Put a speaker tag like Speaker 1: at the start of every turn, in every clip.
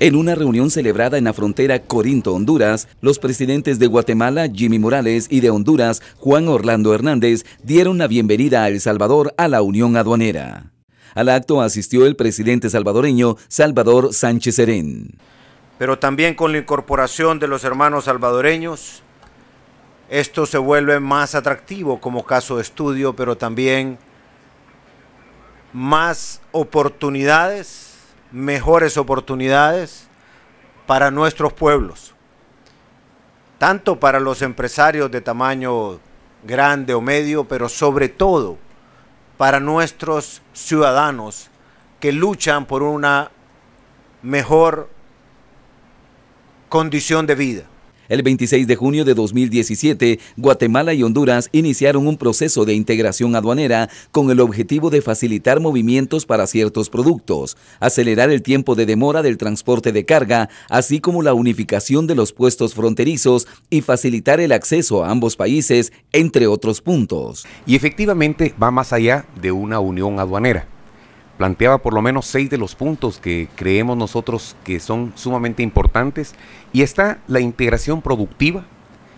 Speaker 1: En una reunión celebrada en la frontera Corinto-Honduras, los presidentes de Guatemala, Jimmy Morales, y de Honduras, Juan Orlando Hernández, dieron la bienvenida a El Salvador a la Unión Aduanera. Al acto asistió el presidente salvadoreño Salvador Sánchez Serén.
Speaker 2: Pero también con la incorporación de los hermanos salvadoreños, esto se vuelve más atractivo como caso de estudio, pero también más oportunidades mejores oportunidades para nuestros pueblos, tanto para los empresarios de tamaño grande o medio, pero sobre todo para nuestros ciudadanos que luchan por una mejor
Speaker 1: condición de vida. El 26 de junio de 2017, Guatemala y Honduras iniciaron un proceso de integración aduanera con el objetivo de facilitar movimientos para ciertos productos, acelerar el tiempo de demora del transporte de carga, así como la unificación de los puestos fronterizos y facilitar el acceso a ambos países, entre otros puntos. Y efectivamente va más allá de una unión aduanera planteaba por
Speaker 3: lo menos seis de los puntos que creemos nosotros que son sumamente importantes y está la integración productiva,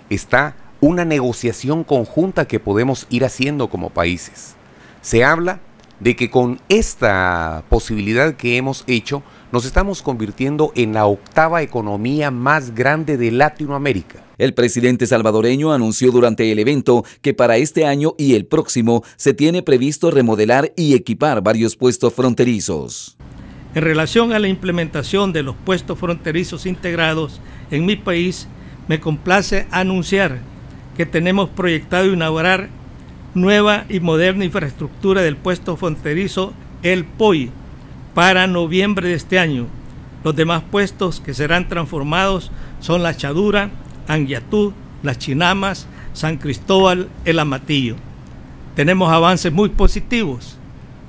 Speaker 3: está una negociación conjunta que podemos ir haciendo como países. Se habla de que con esta posibilidad que hemos hecho nos estamos convirtiendo en la octava economía más
Speaker 1: grande de Latinoamérica. El presidente salvadoreño anunció durante el evento que para este año y el próximo se tiene previsto remodelar y equipar varios puestos fronterizos.
Speaker 4: En relación a la implementación de los puestos fronterizos integrados en mi país, me complace anunciar que tenemos proyectado inaugurar nueva y moderna infraestructura del puesto fronterizo El POI para noviembre de este año. Los demás puestos que serán transformados son La Chadura, Anguiatú, Las Chinamas, San Cristóbal, El Amatillo. Tenemos avances muy positivos,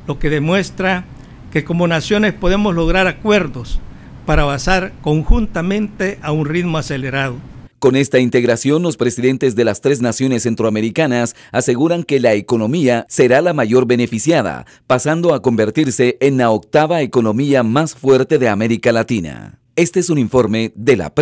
Speaker 4: lo que demuestra que como naciones podemos lograr acuerdos para avanzar conjuntamente a un ritmo acelerado.
Speaker 1: Con esta integración, los presidentes de las tres naciones centroamericanas aseguran que la economía será la mayor beneficiada, pasando a convertirse en la octava economía más fuerte de América Latina. Este es un informe de la